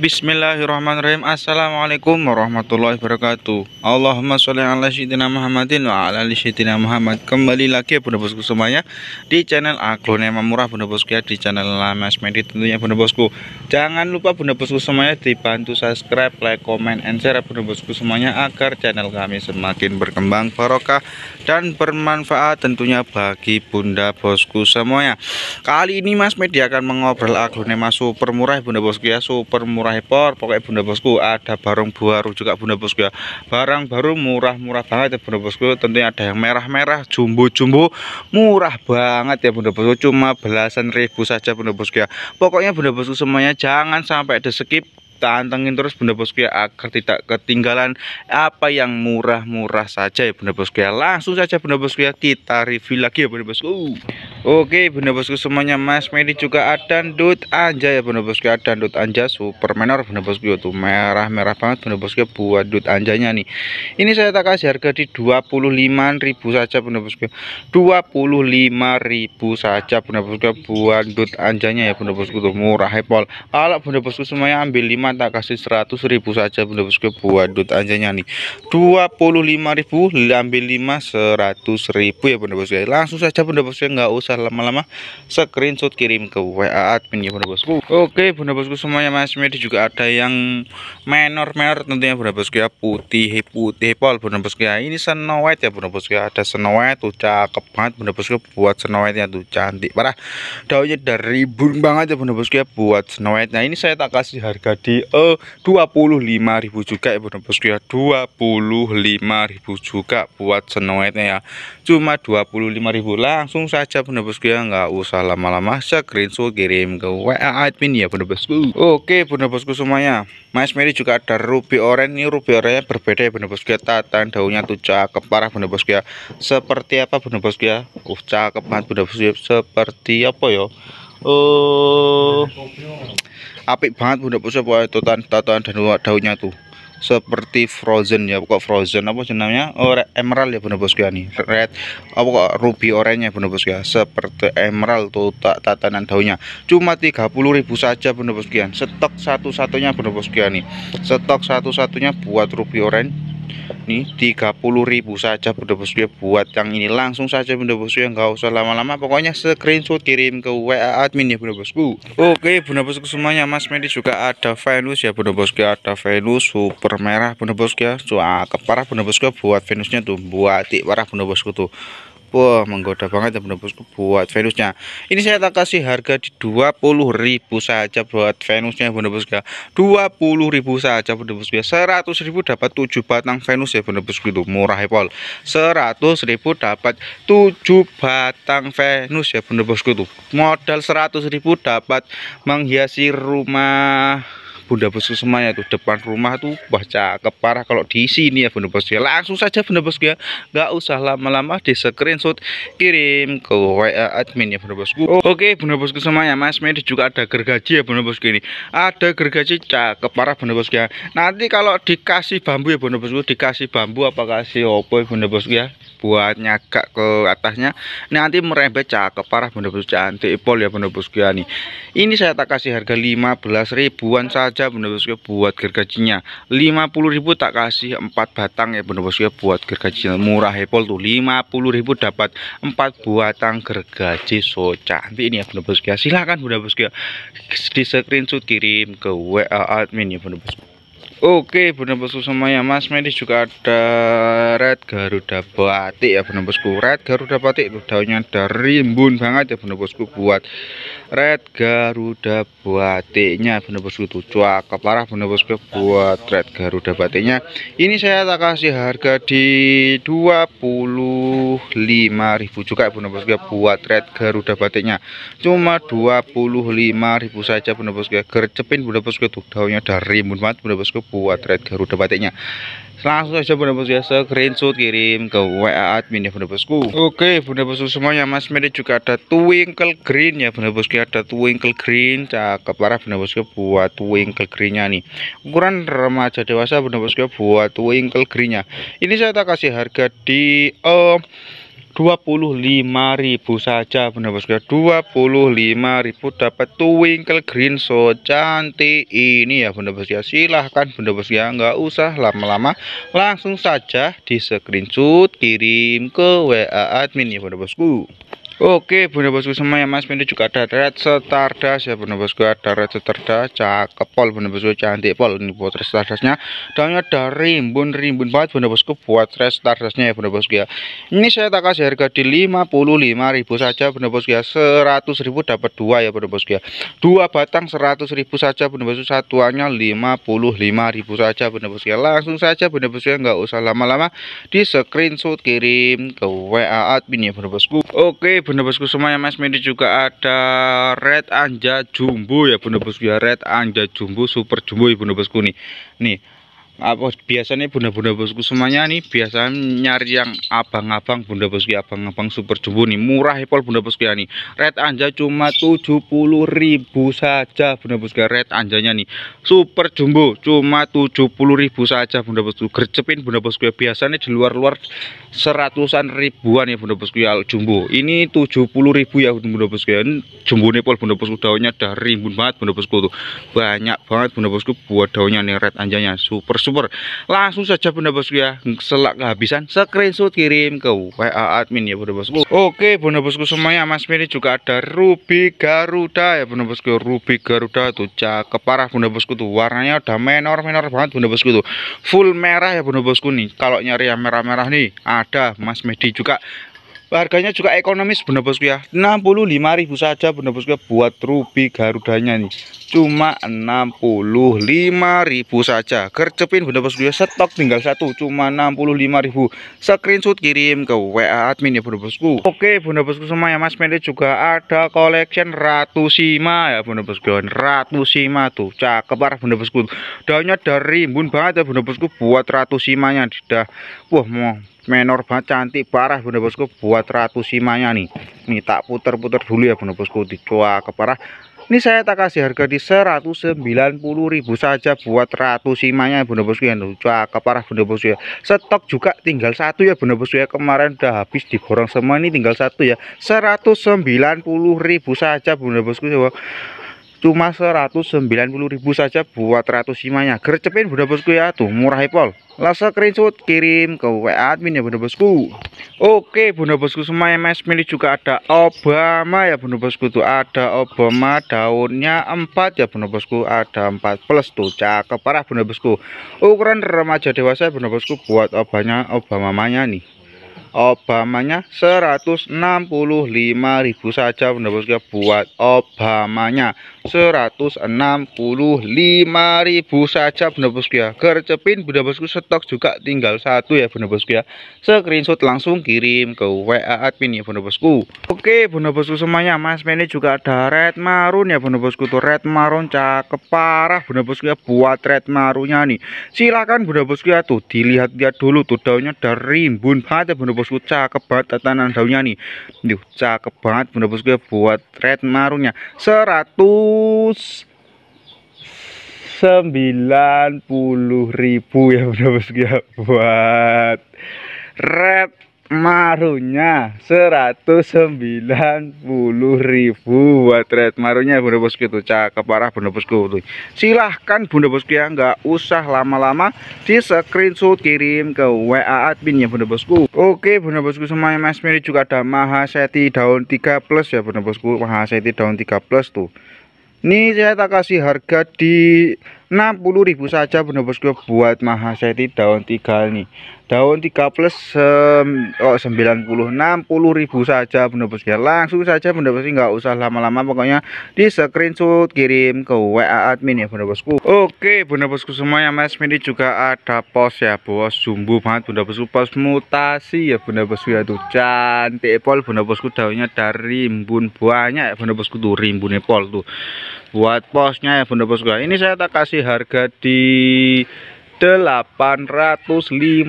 Bismillahirrahmanirrahim Assalamualaikum warahmatullahi wabarakatuh Allahumma sholli ala syaitina Muhammadin wa ala syaitina Muhammad Kembali lagi ya bunda bosku semuanya Di channel Aglonema Murah bunda bosku ya Di channel Lamas Medi tentunya bunda bosku Jangan lupa bunda bosku semuanya Dibantu subscribe, like, comment, and share ya, bunda bosku semuanya Agar channel kami semakin berkembang barokah Dan bermanfaat tentunya bagi bunda bosku semuanya Kali ini Mas Medi akan mengobrol Aglonema super murah bunda bosku ya Super murah impor pokoknya bunda bosku ada barang baru juga bunda bosku ya barang baru murah-murah banget ya bunda bosku tentunya ada yang merah-merah jumbo-jumbo murah banget ya bunda bosku cuma belasan ribu saja bunda bosku ya pokoknya bunda bosku semuanya jangan sampai di skip tantengin terus bunda bosku ya agar tidak ketinggalan apa yang murah-murah saja ya bunda bosku ya langsung saja bunda bosku ya kita review lagi ya bunda bosku Oke Bunda bosku semuanya Mas Medi juga ada dut anja ya Bunda bosku ya, ada dut anja super menor Bunda bosku itu ya, merah-merah banget Bunda bosku ya, buat dut anjanya nih ini saya tak kasih harga di 25.000 saja Bunda bosku 25.000 saja Bunda bosku buat dut anjanya ya Bunda bosku tuh murah hepol kalau Bunda bosku semuanya ambil 5 tak kasih 100.000 saja Bunda bosku buat dut anjanya nih 25.000 ambil 5 100.000 ya Bunda bosku langsung saja Bunda bosku enggak usah usah lama-lama screenshot kirim ke WA admin ya Bunda Bosku. Oke Bunda Bosku semuanya Mas Medi juga ada yang menor-menor tentunya Bunda Bosku ya putih putih pol Bunda Bosku ya. Ini Snow White ya Bunda Bosku ya. Ada Snow White tuh cakep banget Bunda Bosku ya, buat Snow White-nya tuh cantik parah. Daunnya dari burung banget ya Bunda Bosku ya buat Snow White. Nah ini saya tak kasih harga di eh ribu juga ya Bunda Bosku ya. 25 ribu juga buat Snow White-nya ya. Cuma 25 ribu langsung saja Bunda bener bosku ya nggak usah lama-lama screenshot kirim ke WA admin ya bener bosku oke bener bosku semuanya Mas Mary juga ada ruby oren ini ruby orange berbeda ya bener bosku ya tatan daunnya tuh cakep parah bener bosku ya seperti apa bener bosku ya uh cakep banget bener bosku ya seperti apa ya oh apik banget bunda bosku ya tatan tatan dan daunnya tuh seperti frozen ya pokok frozen apa jenamnya oh emerald ya bener bosku ya nih red apa kok ruby oranye bener bosku ya seperti emerald tuh tak tatanan daunnya cuma 30.000 saja bener bosku ya stok satu-satunya bener bosku ya nih stok satu-satunya buat ruby orange nih ribu saja bunda bosku ya buat yang ini langsung saja bunda bosku yang nggak usah lama-lama pokoknya screenshot kirim ke WA admin ya bunda bosku oke bunda bosku semuanya Mas Medi juga ada Venus ya bunda bosku ya. ada Venus super merah bunda bosku ya cakep parah bunda bosku ya. buat Venusnya tuh buat parah bunda bosku tuh Wah, menggoda banget ya bosku buat Venusnya. Ini saya tak kasih harga di 20.000 saja buat Venusnya bener bosku 20.000 saja bener bosku 100.000 dapat 7 batang Venus ya bener bosku itu murah ya 100.000 dapat 7 batang Venus ya bener bosku itu. Modal 100.000 dapat menghiasi rumah bunda bosku semuanya tuh depan rumah tuh wah cakep parah kalau di sini ya bunda bosku ya, langsung saja bunda bosku ya nggak usah lama-lama di screenshot kirim ke WA admin ya bunda bosku oke bunda bosku semuanya mas Medi juga ada gergaji ya bunda bosku ini ada gergaji cakep parah bunda bosku ya nanti kalau dikasih bambu ya bunda bosku dikasih bambu apa kasih opo ya bunda bosku ya buat nyagak ke atasnya nanti merembet cakep parah bunda bosku cantik pol ya bunda bosku ya nih ini saya tak kasih harga 15 ribuan saja aja bener bosku buat gergajinya 50.000 tak kasih 4 batang ya bener bosku buat gergaji murah hepol ya, tuh 50.000 dapat 4 buatang gergaji so cantik ini ya bener bosku silahkan bener bosku di screenshot kirim ke WA admin ya bener bosku Oke Bunda bosku semuanya Mas Medis juga ada red Garuda batik ya Bunda bosku Red Garuda batik itu daunnya ada rimbun banget ya Bunda bosku buat Red Garuda batiknya Bunda bosku tuh cuaca parah Bunda bosku buat Red Garuda batiknya Ini saya tak kasih harga di 20 25.000 juga Bunda Bosku ya buat red Garuda batiknya. Cuma 25.000 saja Bunda Bosku ya. Gercepin Bunda Bosku tuh daunnya dari rimbun banget Bunda Bosku buat red Garuda batiknya langsung aja bunda bosku ya screenshot kirim ke WA admin ya bunda bosku oke bunda bosku semuanya mas Medi juga ada twinkle green ya bunda bosku ada twinkle green cakep parah bunda bosku buat twinkle greennya nih ukuran remaja dewasa bunda bosku buat twinkle greennya ini saya tak kasih harga di uh, 25.000 saja benar bosku ya 25.000 dapat twinkle green so cantik ini ya benar bosku ya silahkan benar bosku ya nggak usah lama-lama langsung saja di screenshot kirim ke WA admin ya benar bosku Oke, bunda bosku ya Mas Mendo juga ada red stardust ya, bunda bosku ada red stardust, cakep pol, bunda bosku cantik pol ini buat red stardustnya. Daunnya dari rimbun-rimbun banget, bunda bosku buat red stardustnya ya, bunda bosku ya. Ini saya tak kasih harga di ribu saja, bunda bosku ya. ribu dapat dua ya, bunda bosku ya. Dua batang ribu saja, bunda bosku satuannya ribu saja, bunda bosku ya. Langsung saja, bunda bosku ya, nggak usah lama-lama. Di screenshot kirim ke WA admin ya, bunda bosku. Oke, bunda bosku semua ya mas mini juga ada red anja jumbo ya bunda bosku ya red anja jumbo super jumbo ya bunda bosku nih nih apa biasanya bunda-bunda bosku semuanya nih biasanya nyari yang abang-abang bunda bosku abang-abang super jumbo nih murah ya pol bunda bosku ya nih red anja cuma ribu saja bunda bosku ya. red anjanya nih super jumbo cuma ribu saja bunda bosku gercepin bunda bosku ya biasanya di luar-luar seratusan ribuan ya bunda bosku ya jumbo ini ribu ya bunda bosku ya jumbo nih pol bunda bosku daunnya udah rimbun banget bunda bosku tuh banyak banget bunda bosku buat daunnya nih red anjanya super, super sumber langsung saja bunda bosku ya selak kehabisan screenshot kirim ke WA admin ya bunda bosku oke bunda bosku semuanya mas Miri juga ada ruby garuda ya bunda bosku ya. ruby garuda tuh cakep parah bunda bosku tuh warnanya udah menor-menor banget bunda bosku tuh full merah ya bunda bosku nih kalau nyari yang merah-merah nih ada mas Medi juga Harganya juga ekonomis bunda bosku ya. ribu saja bunda bosku ya buat rubi garudanya nih. Cuma ribu saja. Kercepin bunda bosku ya stok tinggal satu cuma 65.000. Screenshot kirim ke WA admin ya bunda bosku. Oke bunda bosku semua ya Mas Mende juga ada collection Ratu Sima ya bunda bosku. Ya. Ratu Sima tuh cakep parah bunda bosku. Daunnya dari rimbun banget ya bunda bosku buat Ratu Simanya. sudah, wah mau menor banget cantik parah bunda bosku buat ratu simanya nih nih tak puter-puter dulu ya bunda bosku dicoa ke parah ini saya tak kasih harga di 190.000 saja buat ratu simanya bunda bosku yang ya ke parah bunda bosku ya stok juga tinggal satu ya bunda bosku ya kemarin udah habis diborong semua ini tinggal satu ya 190.000 saja bunda bosku ya cuma 190.000 saja buat 100 nya Gercepin Bunda Bosku ya, tuh murah ya, pol. Langsung screenshot kirim ke WA admin ya Bunda Bosku. Oke Bunda Bosku semua MS milih juga ada Obama ya Bunda Bosku tuh ada Obama daunnya 4 ya Bunda Bosku ada 4 plus tuh cakep parah Bunda Bosku. Ukuran remaja dewasa ya Bunda Bosku buat Obama Obamanya nih. Obamanya 165.000 saja Bunda Bosku buat Obamanya 165.000 saja bener bosku ya gercepin bener bosku stok juga tinggal satu ya bener bosku ya screenshot langsung kirim ke WA admin ya bener bosku oke bener bosku semuanya mas meni juga ada red marun ya bener bosku tuh red marun cakep parah bener bosku ya buat red marunya nih silakan bener bosku ya tuh dilihat-lihat dulu tuh daunnya dari rimbun banget ya bener bosku cakep banget tatanan daunnya nih Duh, cakep banget bener bosku ya buat red marunnya 100 puluh ribu ya udah bos ya buat red marunya 190 ribu buat red marunya bunda bosku itu cakep parah bunda bosku tuh silahkan bunda bosku ya nggak usah lama-lama di screenshot kirim ke WA admin ya bunda bosku oke bunda bosku semuanya mas Miri juga ada mahaseti daun 3 plus ya bunda bosku mahaseti daun 3 plus tuh ini saya tak kasih harga di ribu saja bener bosku buat mahaseti daun tiga nih daun tiga plus sem, oh, 90 ribu saja bener bosku langsung saja bener bosku nggak usah lama-lama pokoknya di screenshot kirim ke WA admin ya bener bosku oke bener bosku semua yang mas ini juga ada pos ya bos jumbo banget bener bosku pos mutasi ya bener bosku ya tuh cantik pol bener bosku daunnya dari rimbun banyak ya bener bosku tuh rimbunnya pol tuh buat posnya ya Bunda Bosku ini saya tak kasih harga di 850.000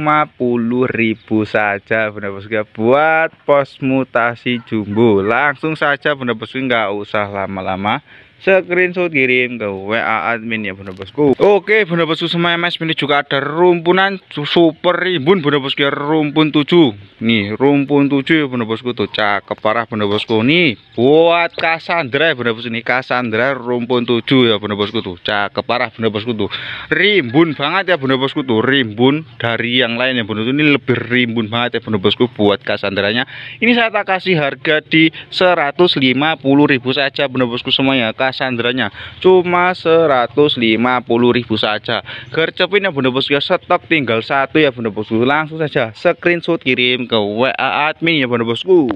saja Bunda Bosku buat pos mutasi jumbo langsung saja Bunda Bosku nggak usah lama-lama screenshot kirim ke WA admin ya Bunda Bosku. Oke Bunda Bosku semuanya mas, ini juga ada rumpunan super rimbun Bunda Bosku ya rumpun 7. Nih rumpun 7 ya Bunda Bosku tuh cakep parah Bunda Bosku nih buat Cassandra ya Bunda Bosku ini Cassandra rumpun 7 ya Bunda Bosku tuh cakep parah Bunda Bosku tuh rimbun banget ya Bunda Bosku tuh rimbun dari yang lain ya Bunda Bosku ini lebih rimbun banget ya Bunda Bosku buat Cassandra nya Ini saya tak kasih harga di ribu saja Bunda Bosku semuanya. kan sandranya cuma ribu saja gercepin ya bunda bosku ya, stok tinggal satu ya bunda bosku langsung saja screenshot kirim ke WA admin ya bunda bosku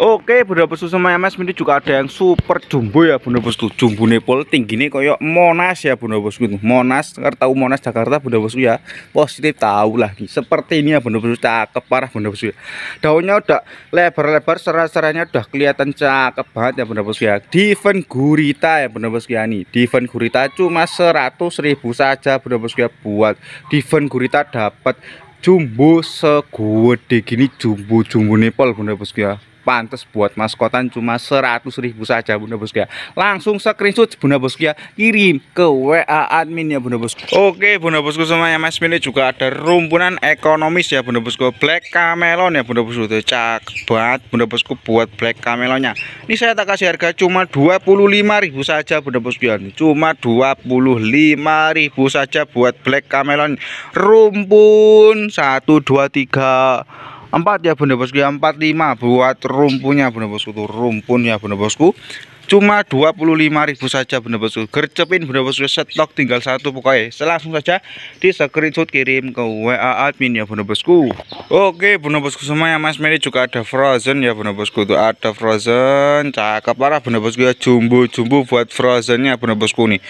Oke, Bunda Bosku sama mas, ini juga ada yang super jumbo ya Bunda Bosku. Nepal tinggi nih, koyok Monas ya Bunda Bosku. Monas, tahu Monas Jakarta Bunda Bosku ya. Positif tahu lagi. Seperti ini ya Bunda Bosku cakep parah Bunda Bosku. Ya. Daunnya udah lebar-lebar, serat-seratnya udah kelihatan cakep banget ya Bunda Bosku ya. Divan gurita ya Bunda Bosku ya nih. Diven gurita cuma seratus ribu saja Bunda Bosku ya buat divan gurita dapat jumbo segede gini jumbo-jumbo nepal Bunda Bosku ya pantas buat maskotan cuma 100 ribu saja Bunda Bosku ya langsung screenshot Bunda Bosku ya kirim ke WA admin ya Bunda Bosku oke Bunda Bosku semuanya Mas Mini juga ada rumpunan ekonomis ya Bunda Bosku Black Camelon ya Bunda Bosku cak banget Bunda Bosku buat Black Camelonnya ini saya tak kasih harga cuma ribu saja Bunda Bosku ya cuma ribu saja buat Black Camelon rumpun 1 2 3 empat ya bunda bosku ya empat lima buat rumpunya bunda bosku tuh rumpun ya bunda bosku cuma dua puluh lima ribu saja bunda bosku gercepin bunda bosku stok tinggal satu pokoknya langsung saja di screenshot kirim ke WA admin ya bunda bosku oke bunda bosku semua ya mas Meri juga ada frozen ya bunda bosku tuh ada frozen cakep parah bunda bosku ya jumbo-jumbo buat frozennya bunda bosku nih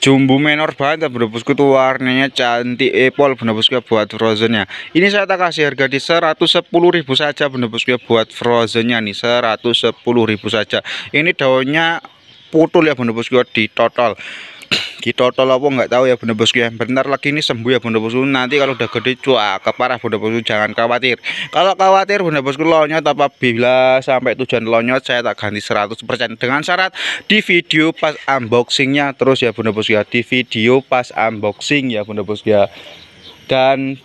jumbo menor banget ya bro bosku tuh warnanya cantik epol eh, bener bosku ya buat frozennya ini saya tak kasih harga di 110.000 saja bener bosku ya buat frozennya nih 110.000 saja ini daunnya putul ya bener bosku ya di total kita apa nggak tahu ya bunda bosku ya bentar lagi ini sembuh ya bunda bosku nanti kalau udah gede cuak keparah bunda bosku jangan khawatir kalau khawatir bunda bosku lonyot apabila sampai tujuan lonyot saya tak ganti 100% dengan syarat di video pas unboxingnya terus ya bunda bosku ya di video pas unboxing ya bunda bosku ya dan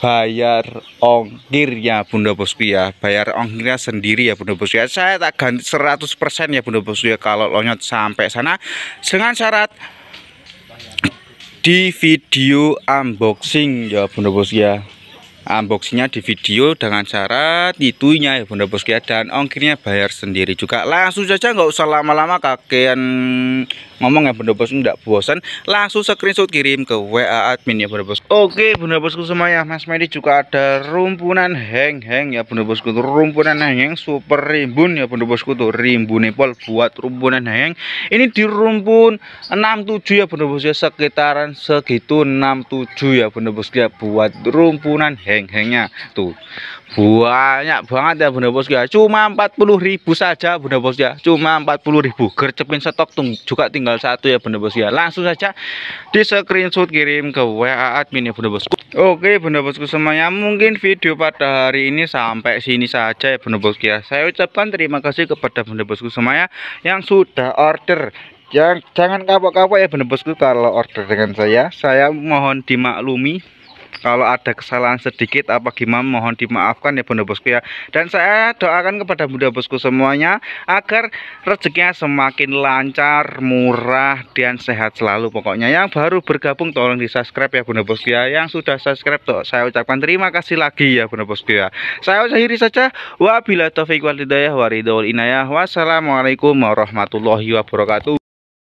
bayar ongkir ya Bunda Bosku ya bayar ongkirnya sendiri ya Bunda Bosku ya saya tak ganti 100% ya Bunda Bosku ya kalau loncat sampai sana dengan syarat di video unboxing ya Bunda Bosku ya unboxingnya di video dengan syarat itunya ya Bunda Bosku ya dan ongkirnya bayar sendiri juga langsung saja nggak usah lama-lama kakean ngomong ya bunda bosku nggak bosan langsung screenshot kirim ke WA admin ya bunda bos oke bunda bosku semuanya Mas Medi juga ada rumpunan heng-heng ya bunda bosku tuh rumpunan heng-heng super rimbun ya bunda bosku tuh rimbun nepol buat rumpunan heng ini di rumpun 67 ya bunda bosku ya, sekitaran segitu 67 ya bunda bosku ya buat rumpunan heng-hengnya tuh banyak banget ya bunda bosku ya cuma ribu saja bunda bosku ya cuma 40.000 gercepin stok tuh juga tinggi tanggal 1 ya Bunda Bosku ya. Langsung saja di screenshot kirim ke WA admin ya Bunda Bosku. Oke Bunda Bosku semuanya, mungkin video pada hari ini sampai sini saja ya Bunda Bosku ya. Saya ucapkan terima kasih kepada Bunda Bosku semuanya yang sudah order jangan jangan kapok-kapok ya bunda bosku kalau order dengan saya saya mohon dimaklumi kalau ada kesalahan sedikit apa gimana mohon dimaafkan ya bunda bosku ya dan saya doakan kepada bunda bosku semuanya agar rezekinya semakin lancar murah dan sehat selalu pokoknya yang baru bergabung tolong di subscribe ya bunda bosku ya yang sudah subscribe tuh saya ucapkan terima kasih lagi ya bunda bosku ya saya akhiri saja wabillahi taufiq walhidayah waridul inayah wassalamualaikum warahmatullahi wabarakatuh